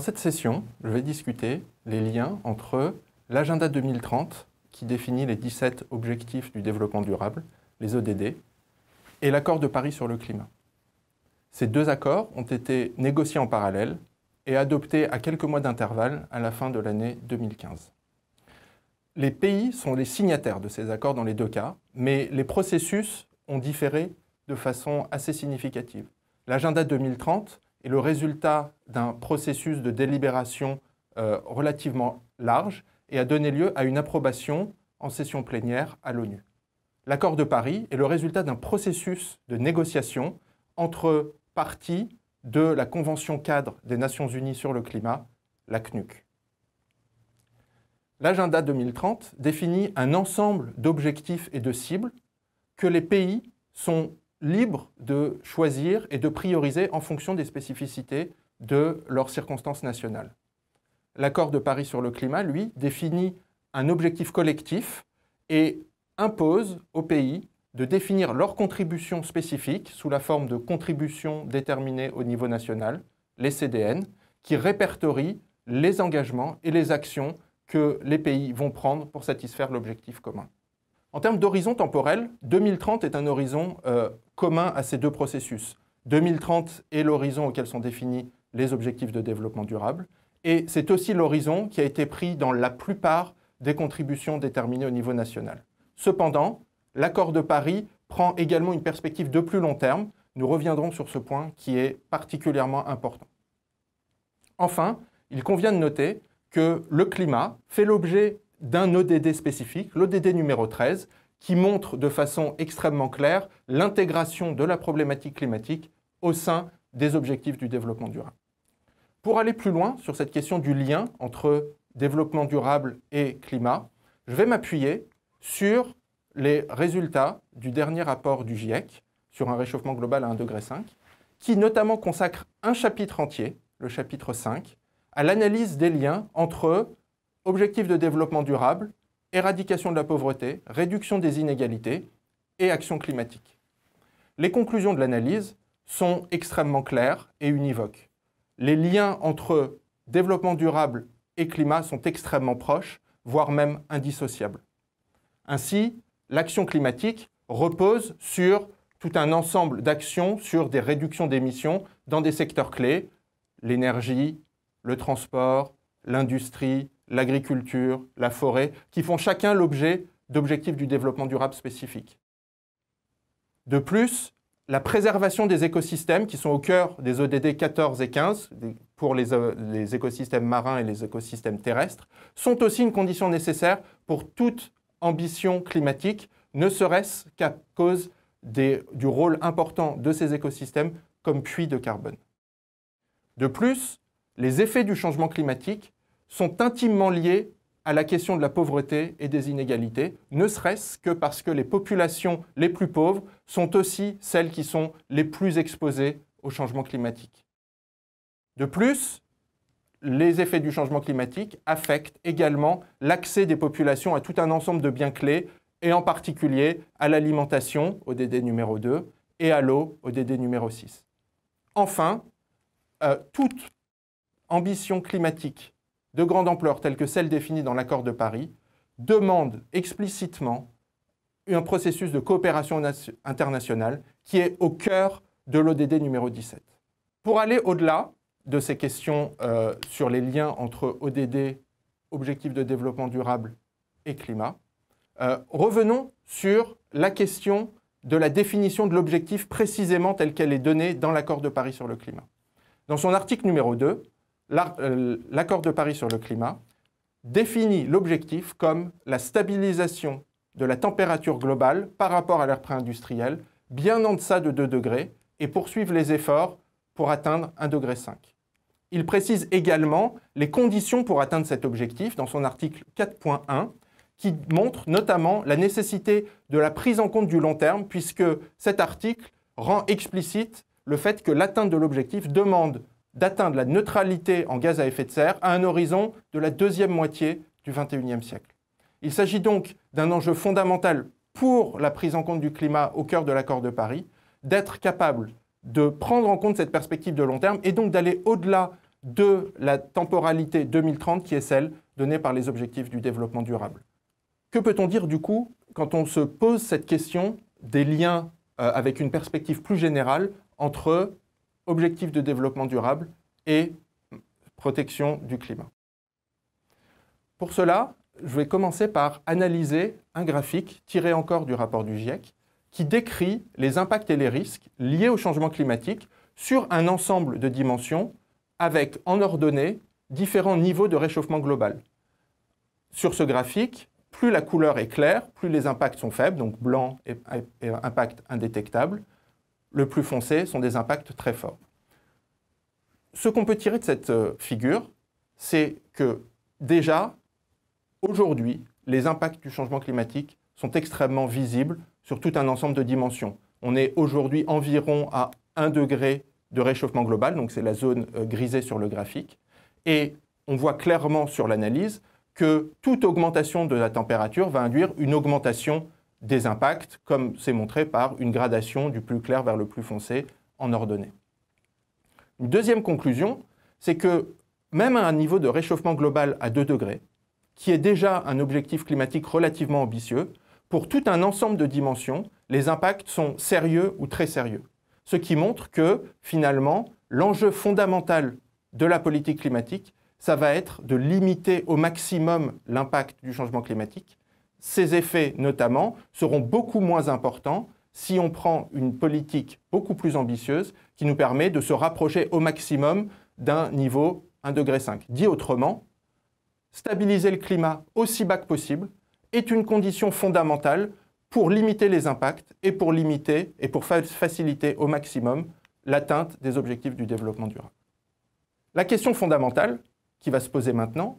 Dans cette session, je vais discuter les liens entre l'agenda 2030, qui définit les 17 objectifs du développement durable, les ODD, e et l'accord de Paris sur le climat. Ces deux accords ont été négociés en parallèle et adoptés à quelques mois d'intervalle à la fin de l'année 2015. Les pays sont les signataires de ces accords dans les deux cas, mais les processus ont différé de façon assez significative. L'agenda 2030 est le résultat d'un processus de délibération euh, relativement large et a donné lieu à une approbation en session plénière à l'ONU. L'accord de Paris est le résultat d'un processus de négociation entre parties de la Convention cadre des Nations Unies sur le climat, la CNUC. L'agenda 2030 définit un ensemble d'objectifs et de cibles que les pays sont libres de choisir et de prioriser en fonction des spécificités de leurs circonstances nationales. L'accord de Paris sur le climat, lui, définit un objectif collectif et impose aux pays de définir leur contribution spécifiques sous la forme de contributions déterminées au niveau national, les CDN, qui répertorient les engagements et les actions que les pays vont prendre pour satisfaire l'objectif commun. En termes d'horizon temporel, 2030 est un horizon euh, commun à ces deux processus. 2030 est l'horizon auquel sont définis les objectifs de développement durable, et c'est aussi l'horizon qui a été pris dans la plupart des contributions déterminées au niveau national. Cependant, l'accord de Paris prend également une perspective de plus long terme. Nous reviendrons sur ce point qui est particulièrement important. Enfin, il convient de noter que le climat fait l'objet d'un ODD spécifique, l'ODD numéro 13, qui montre de façon extrêmement claire l'intégration de la problématique climatique au sein des objectifs du développement durable. Pour aller plus loin sur cette question du lien entre développement durable et climat, je vais m'appuyer sur les résultats du dernier rapport du GIEC sur un réchauffement global à 1,5 degré, qui notamment consacre un chapitre entier, le chapitre 5, à l'analyse des liens entre objectifs de développement durable, éradication de la pauvreté, réduction des inégalités et action climatique. Les conclusions de l'analyse sont extrêmement claires et univoques. Les liens entre développement durable et climat sont extrêmement proches, voire même indissociables. Ainsi, l'action climatique repose sur tout un ensemble d'actions sur des réductions d'émissions dans des secteurs clés, l'énergie, le transport, l'industrie, l'agriculture, la forêt, qui font chacun l'objet d'objectifs du développement durable spécifiques. De plus, la préservation des écosystèmes qui sont au cœur des ODD e 14 et 15 pour euh, les, écosystèmes marins et les écosystèmes terrestres sont aussi une condition nécessaire pour toute ambition climatique, ne serait-ce qu'à cause du rôle important de ces écosystèmes comme puits de carbone. De plus, les effets du changement climatique sont intimement liées à la question de la pauvreté et des inégalités, ne serait-ce que parce que les populations les plus pauvres sont aussi celles qui sont les plus exposées au changement climatique. De plus, les effets du changement climatique affectent également l'accès des populations à tout un ensemble de biens clés, et en particulier à l'alimentation, (ODD numéro 2, et à l'eau, (ODD numéro 6. Enfin, euh, toute ambition climatique de grande ampleur telle que celle définie dans l'accord de Paris demande explicitement un processus de coopération internationale qui est au cœur de l'ODD numéro 17. Pour aller au-delà de ces questions euh, sur les liens entre ODD, Objectifs de développement durable et climat, euh, revenons sur la question de la définition de l'objectif précisément telle qu'elle est donnée dans l'accord de Paris sur le climat. Dans son article numéro 2, euh, l'accord de Paris sur le climat définit l'objectif comme la stabilisation de la température globale par rapport à l'ère pré industriel bien en deçà de 2 degrés, et poursuivre les efforts pour atteindre 1,5 degré. Il précise également les conditions pour atteindre cet objectif dans son article 4.1, qui montre notamment la nécessité de la prise en compte du long terme, puisque cet article rend explicite le fait que l'atteinte de l'objectif demande d'atteindre la neutralité en gaz à effet de serre à un horizon de la deuxième moitié du XXIe siècle. Il s'agit donc d'un enjeu fondamental pour la prise en compte du climat au cœur de l'accord de Paris, d'être capable de prendre en compte cette perspective de long terme et donc d'aller au-delà de la temporalité 2030 qui est celle donnée par les objectifs du développement durable. Que peut-on dire du coup quand on se pose cette question des liens euh, avec une perspective plus générale entre objectifs de développement durable et protection du climat. Pour cela, je vais commencer par analyser un graphique tiré encore du rapport du GIEC qui décrit les impacts et les risques liés au changement climatique sur un ensemble de dimensions avec en ordonnée différents niveaux de réchauffement global. Sur ce graphique, plus la couleur est claire, plus les impacts sont faibles, donc blanc et impact indétectable, le plus foncé sont des impacts très forts. Ce qu'on peut tirer de cette euh, figure, c'est que déjà, aujourd'hui, les impacts du changement climatique sont extrêmement visibles sur tout un ensemble de dimensions. On est aujourd'hui environ à 1 degré de réchauffement global, donc c'est la zone euh, grisée sur le graphique, et on voit clairement sur l'analyse que toute augmentation de la température va induire une augmentation des impacts, comme c'est montré par une gradation du plus clair vers le plus foncé en ordonnée. Une deuxième conclusion, c'est que même à un niveau de réchauffement global à 2 degrés, qui est déjà un objectif climatique relativement ambitieux, pour tout un ensemble de dimensions, les impacts sont sérieux ou très sérieux. Ce qui montre que, finalement, l'enjeu fondamental de la politique climatique, ça va être de limiter au maximum l'impact du changement climatique ces effets, notamment, seront beaucoup moins importants si on prend une politique beaucoup plus ambitieuse qui nous permet de se rapprocher au maximum d'un niveau 1,5 degré. Dit autrement, stabiliser le climat aussi bas que possible est une condition fondamentale pour limiter les impacts et pour limiter et pour faciliter au maximum l'atteinte des objectifs du développement durable. La question fondamentale qui va se poser maintenant,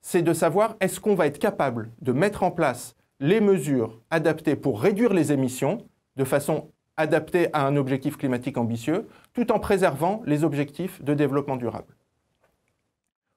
c'est de savoir est-ce qu'on va être capable de mettre en place les mesures adaptées pour réduire les émissions de façon adaptée à un objectif climatique ambitieux, tout en préservant les objectifs de développement durable.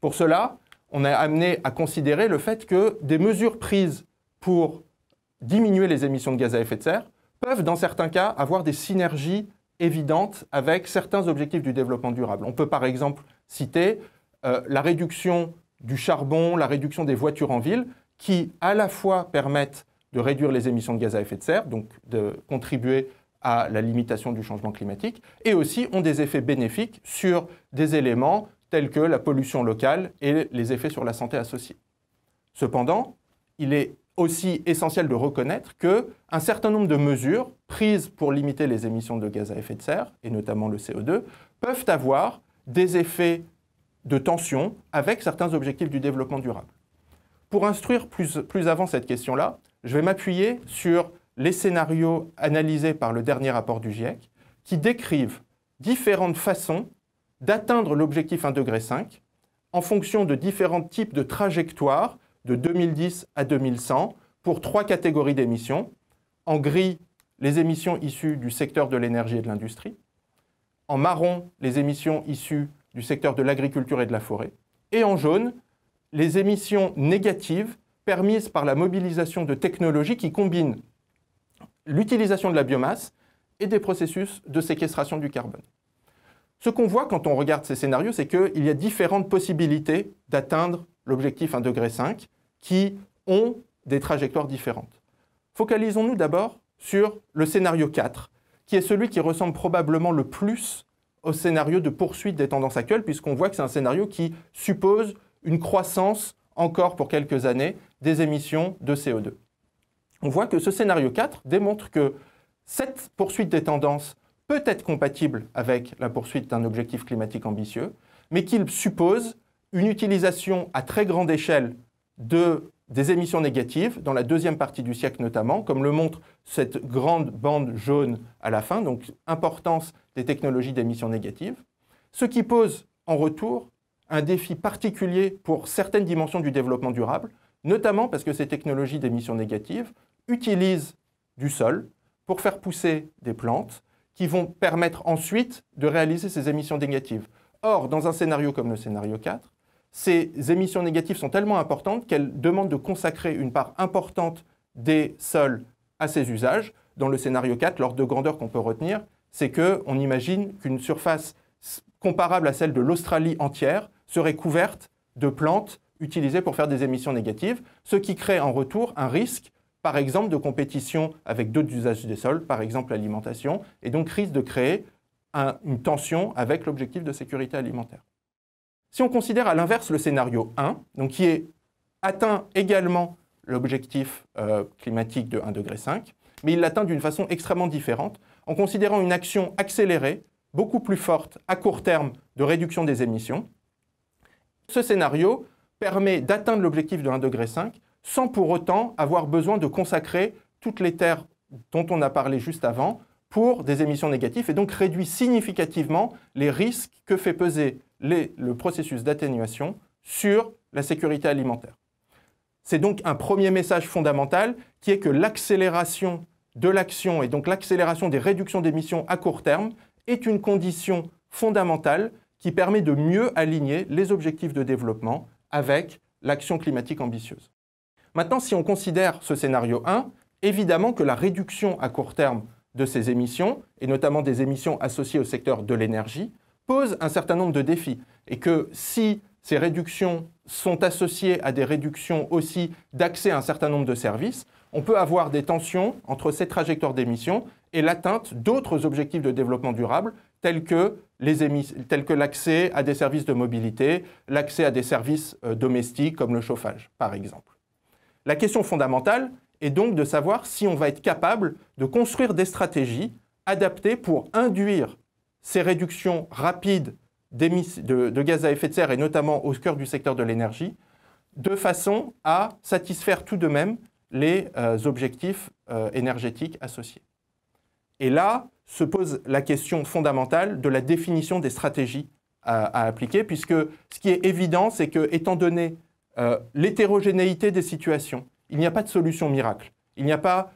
Pour cela, on a amené à considérer le fait que des mesures prises pour diminuer les émissions de gaz à effet de serre peuvent, dans certains cas, avoir des synergies évidentes avec certains objectifs du développement durable. On peut par exemple citer euh, la réduction du charbon, la réduction des voitures en ville, qui à la fois permettent de réduire les émissions de gaz à effet de serre, donc de contribuer à la limitation du changement climatique, et aussi ont des effets bénéfiques sur des éléments tels que la pollution locale et les effets sur la santé associés. Cependant, il est aussi essentiel de reconnaître que un certain nombre de mesures prises pour limiter les émissions de gaz à effet de serre et notamment le CO2 peuvent avoir des effets de tension avec certains objectifs du développement durable. Pour instruire plus, plus avant cette question-là, je vais m'appuyer sur les scénarios analysés par le dernier rapport du GIEC, qui décrivent différentes façons d'atteindre l'objectif 1,5 degré en fonction de différents types de trajectoires de 2010 à 2100 pour trois catégories d'émissions. En gris, les émissions issues du secteur de l'énergie et de l'industrie. En marron, les émissions issues du secteur de l'agriculture et de la forêt. Et en jaune, les émissions négatives permises par la mobilisation de technologies qui combinent l'utilisation de la biomasse et des processus de séquestration du carbone. Ce qu'on voit quand on regarde ces scénarios, c'est qu'il y a différentes possibilités d'atteindre l'objectif 1,5 degré qui ont des trajectoires différentes. Focalisons-nous d'abord sur le scénario 4, qui est celui qui ressemble probablement le plus au scénario de poursuite des tendances actuelles, puisqu'on voit que c'est un scénario qui suppose une croissance encore pour quelques années des émissions de CO2. On voit que ce scénario 4 démontre que cette poursuite des tendances peut être compatible avec la poursuite d'un objectif climatique ambitieux, mais qu'il suppose une utilisation à très grande échelle de des émissions négatives, dans la deuxième partie du siècle notamment, comme le montre cette grande bande jaune à la fin, donc importance des technologies d'émissions négatives, ce qui pose en retour un défi particulier pour certaines dimensions du développement durable, notamment parce que ces technologies d'émissions négatives utilisent du sol pour faire pousser des plantes qui vont permettre ensuite de réaliser ces émissions négatives. Or, dans un scénario comme le scénario 4, ces émissions négatives sont tellement importantes qu'elles demandent de consacrer une part importante des sols à ces usages. Dans le scénario 4, l'ordre de grandeur qu'on peut retenir, c'est qu'on imagine qu'une surface comparable à celle de l'Australie entière serait couverte de plantes utilisées pour faire des émissions négatives, ce qui crée en retour un risque, par exemple, de compétition avec d'autres usages des sols, par exemple l'alimentation, et donc risque de créer une tension avec l'objectif de sécurité alimentaire. Si on considère à l'inverse le scénario 1, donc qui est atteint également l'objectif euh, climatique de 1,5 degré, mais il l'atteint d'une façon extrêmement différente, en considérant une action accélérée, beaucoup plus forte à court terme de réduction des émissions. Ce scénario permet d'atteindre l'objectif de 1,5 degré sans pour autant avoir besoin de consacrer toutes les terres dont on a parlé juste avant pour des émissions négatives et donc réduit significativement les risques que fait peser le processus d'atténuation sur la sécurité alimentaire. C'est donc un premier message fondamental qui est que l'accélération de l'action et donc l'accélération des réductions d'émissions à court terme est une condition fondamentale qui permet de mieux aligner les objectifs de développement avec l'action climatique ambitieuse. Maintenant, si on considère ce scénario 1, évidemment que la réduction à court terme de ces émissions, et notamment des émissions associées au secteur de l'énergie, pose un certain nombre de défis et que si ces réductions sont associées à des réductions aussi d'accès à un certain nombre de services, on peut avoir des tensions entre ces trajectoires d'émissions et l'atteinte d'autres objectifs de développement durable tels que l'accès à des services de mobilité, l'accès à des services euh, domestiques comme le chauffage, par exemple. La question fondamentale est donc de savoir si on va être capable de construire des stratégies adaptées pour induire ces réductions rapides de, gaz à effet de serre et notamment au cœur du secteur de l'énergie, de façon à satisfaire tout de même les euh, objectifs euh, énergétiques associés. Et là se pose la question fondamentale de la définition des stratégies à, appliquer, puisque ce qui est évident, c'est que, étant donné euh, l'hétérogénéité des situations, il n'y a pas de solution miracle. Il n'y a pas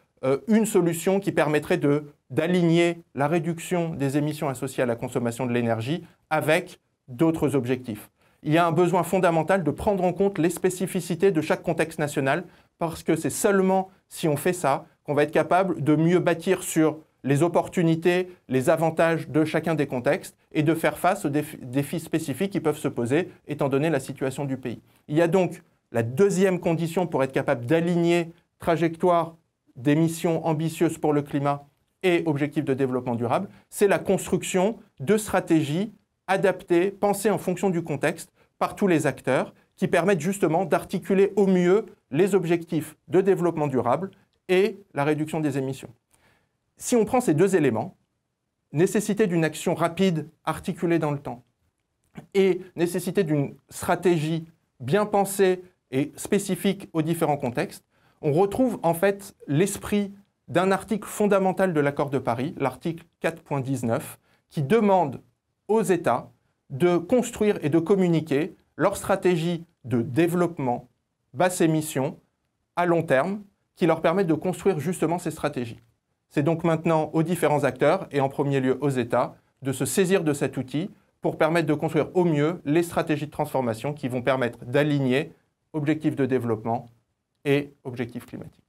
une solution qui permettrait de d'aligner la réduction des émissions associées à la consommation de l'énergie avec d'autres objectifs. Il y a un besoin fondamental de prendre en compte les spécificités de chaque contexte national, parce que c'est seulement si on fait ça qu'on va être capable de mieux bâtir sur les opportunités, les avantages de chacun des contextes et de faire face aux défis, spécifiques qui peuvent se poser étant donné la situation du pays. Il y a donc la deuxième condition pour être capable d'aligner trajectoire d'émissions ambitieuses pour le climat et objectifs de développement durable, c'est la construction de stratégies adaptées, pensées en fonction du contexte par tous les acteurs qui permettent justement d'articuler au mieux les objectifs de développement durable et la réduction des émissions. Si on prend ces deux éléments, nécessité d'une action rapide, articulée dans le temps, et nécessité d'une stratégie bien pensée et spécifique aux différents contextes, on retrouve en fait l'esprit d'un article fondamental de l'accord de Paris, l'article 4.19, qui demande aux États de construire et de communiquer leur stratégie de développement basse émission à long terme qui leur permet de construire justement ces stratégies. C'est donc maintenant aux différents acteurs et en premier lieu aux États de se saisir de cet outil pour permettre de construire au mieux les stratégies de transformation qui vont permettre d'aligner objectifs de développement et objectifs climatiques.